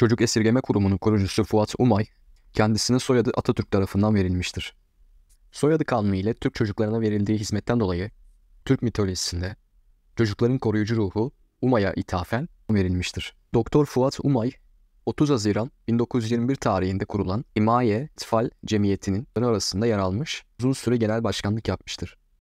Çocuk Esirgeme Kurumu'nun kurucusu Fuat Umay, kendisine soyadı Atatürk tarafından verilmiştir. Soyadı kanunu ile Türk çocuklarına verildiği hizmetten dolayı Türk mitolojisinde çocukların koruyucu ruhu Umay'a ithafen verilmiştir. Doktor Fuat Umay, 30 Haziran 1921 tarihinde kurulan İmaye Tifal Cemiyeti'nin arasında yer almış, uzun süre genel başkanlık yapmıştır.